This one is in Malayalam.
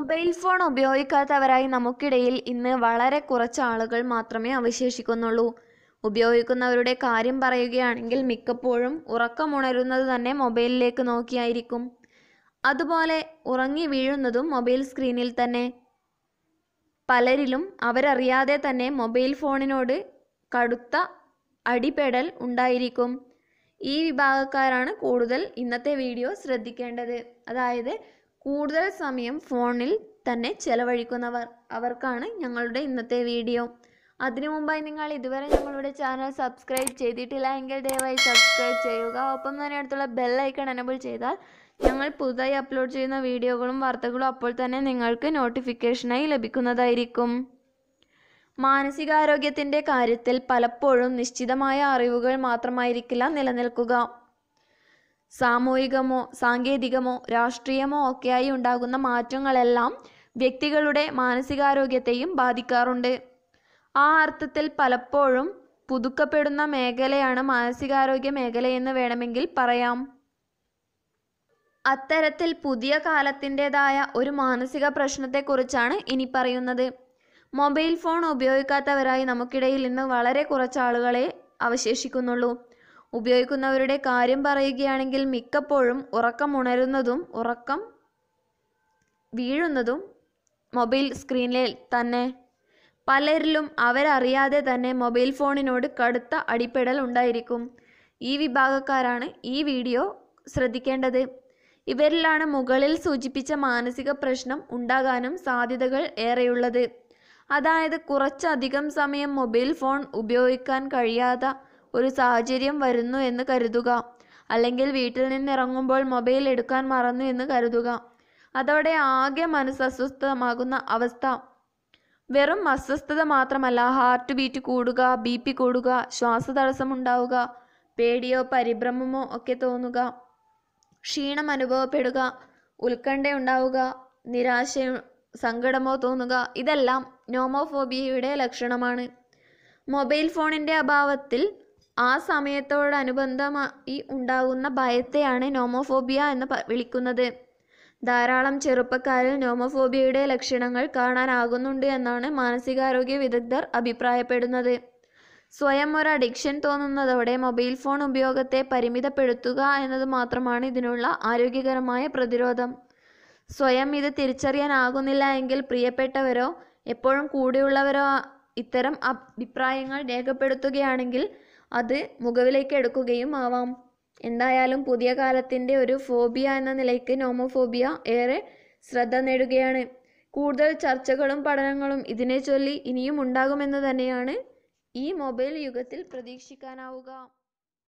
മൊബൈൽ ഫോൺ ഉപയോഗിക്കാത്തവരായി നമുക്കിടയിൽ ഇന്ന് വളരെ കുറച്ച് ആളുകൾ മാത്രമേ അവശേഷിക്കുന്നുള്ളൂ ഉപയോഗിക്കുന്നവരുടെ കാര്യം പറയുകയാണെങ്കിൽ മിക്കപ്പോഴും ഉറക്കമുണരുന്നത് തന്നെ മൊബൈലിലേക്ക് നോക്കിയായിരിക്കും അതുപോലെ ഉറങ്ങി വീഴുന്നതും മൊബൈൽ സ്ക്രീനിൽ തന്നെ പലരിലും അവരറിയാതെ തന്നെ മൊബൈൽ ഫോണിനോട് കടുത്ത അടിപെടൽ ഉണ്ടായിരിക്കും ഈ വിഭാഗക്കാരാണ് കൂടുതൽ ഇന്നത്തെ വീഡിയോ ശ്രദ്ധിക്കേണ്ടത് അതായത് കൂടുതൽ സമയം ഫോണിൽ തന്നെ ചെലവഴിക്കുന്നവർ അവർക്കാണ് ഞങ്ങളുടെ ഇന്നത്തെ വീഡിയോ അതിനു മുമ്പായി നിങ്ങൾ ഇതുവരെ ഞങ്ങളുടെ ചാനൽ സബ്സ്ക്രൈബ് ചെയ്തിട്ടില്ല എങ്കിൽ ദയവായി സബ്സ്ക്രൈബ് ചെയ്യുക ഒപ്പം തന്നെ അടുത്തുള്ള ബെല്ലൈക്കൺ എനബിൾ ചെയ്താൽ ഞങ്ങൾ പുതുതായി അപ്ലോഡ് ചെയ്യുന്ന വീഡിയോകളും വാർത്തകളും അപ്പോൾ തന്നെ നിങ്ങൾക്ക് നോട്ടിഫിക്കേഷനായി ലഭിക്കുന്നതായിരിക്കും മാനസികാരോഗ്യത്തിൻ്റെ കാര്യത്തിൽ പലപ്പോഴും നിശ്ചിതമായ അറിവുകൾ മാത്രമായിരിക്കില്ല നിലനിൽക്കുക സാമൂഹികമോ സാങ്കേതികമോ രാഷ്ട്രീയമോ ഒക്കെയായി ഉണ്ടാകുന്ന മാറ്റങ്ങളെല്ലാം വ്യക്തികളുടെ മാനസികാരോഗ്യത്തെയും ബാധിക്കാറുണ്ട് ആ അർത്ഥത്തിൽ പലപ്പോഴും പുതുക്കപ്പെടുന്ന മേഖലയാണ് മാനസികാരോഗ്യ മേഖലയെന്ന് വേണമെങ്കിൽ പറയാം അത്തരത്തിൽ പുതിയ കാലത്തിൻ്റെതായ ഒരു മാനസിക പ്രശ്നത്തെക്കുറിച്ചാണ് ഇനി പറയുന്നത് മൊബൈൽ ഫോൺ ഉപയോഗിക്കാത്തവരായി നമുക്കിടയിൽ ഇന്ന് വളരെ കുറച്ച് ആളുകളെ അവശേഷിക്കുന്നുള്ളൂ ഉപയോഗിക്കുന്നവരുടെ കാര്യം പറയുകയാണെങ്കിൽ മിക്കപ്പോഴും ഉറക്കം ഉണരുന്നതും ഉറക്കം വീഴുന്നതും മൊബൈൽ സ്ക്രീനിൽ തന്നെ പലരിലും അവരറിയാതെ തന്നെ മൊബൈൽ ഫോണിനോട് കടുത്ത അടിപ്പെടൽ ഉണ്ടായിരിക്കും ഈ വിഭാഗക്കാരാണ് ഈ വീഡിയോ ശ്രദ്ധിക്കേണ്ടത് ഇവരിലാണ് മുകളിൽ സൂചിപ്പിച്ച മാനസിക പ്രശ്നം ഉണ്ടാകാനും സാധ്യതകൾ ഏറെയുള്ളത് അതായത് കുറച്ചധികം സമയം മൊബൈൽ ഫോൺ ഉപയോഗിക്കാൻ കഴിയാത്ത ഒരു സാഹചര്യം വരുന്നു എന്ന് കരുതുക അല്ലെങ്കിൽ വീട്ടിൽ നിന്നിറങ്ങുമ്പോൾ മൊബൈൽ എടുക്കാൻ മറന്നു എന്ന് കരുതുക അതോടെ ആകെ മനസ്സ് അസ്വസ്ഥമാകുന്ന അവസ്ഥ വെറും അസ്വസ്ഥത മാത്രമല്ല ഹാർട്ട് ബീറ്റ് കൂടുക ബി പി കൂടുക ശ്വാസതടസ്സമുണ്ടാവുക പേടിയോ പരിഭ്രമമോ ഒക്കെ തോന്നുക ക്ഷീണം അനുഭവപ്പെടുക ഉത്കണ്ഠയുണ്ടാവുക നിരാശ സങ്കടമോ തോന്നുക ഇതെല്ലാം നോമോഫോബിയയുടെ ലക്ഷണമാണ് മൊബൈൽ ഫോണിൻ്റെ അഭാവത്തിൽ ആ സമയത്തോടനുബന്ധമായി ഉണ്ടാകുന്ന ഭയത്തെയാണ് നോമോഫോബിയ എന്ന് വിളിക്കുന്നത് ധാരാളം ചെറുപ്പക്കാരിൽ നോമോഫോബിയയുടെ ലക്ഷണങ്ങൾ കാണാനാകുന്നുണ്ട് എന്നാണ് മാനസികാരോഗ്യ വിദഗ്ധർ അഭിപ്രായപ്പെടുന്നത് സ്വയം ഒരു അഡിക്ഷൻ തോന്നുന്നതോടെ മൊബൈൽ ഫോൺ ഉപയോഗത്തെ പരിമിതപ്പെടുത്തുക എന്നത് മാത്രമാണ് ഇതിനുള്ള ആരോഗ്യകരമായ പ്രതിരോധം സ്വയം ഇത് തിരിച്ചറിയാനാകുന്നില്ല എങ്കിൽ പ്രിയപ്പെട്ടവരോ എപ്പോഴും കൂടെയുള്ളവരോ ഇത്തരം അഭിപ്രായങ്ങൾ രേഖപ്പെടുത്തുകയാണെങ്കിൽ അത് മുഖവിലേക്ക് എടുക്കുകയും ആവാം എന്തായാലും പുതിയ കാലത്തിൻ്റെ ഒരു ഫോബിയ എന്ന നിലയ്ക്ക് നോമോഫോബിയ ഏറെ ശ്രദ്ധ നേടുകയാണ് കൂടുതൽ ചർച്ചകളും പഠനങ്ങളും ഇതിനെ ചൊല്ലി ഇനിയും ഉണ്ടാകുമെന്ന് തന്നെയാണ് ഈ മൊബൈൽ യുഗത്തിൽ പ്രതീക്ഷിക്കാനാവുക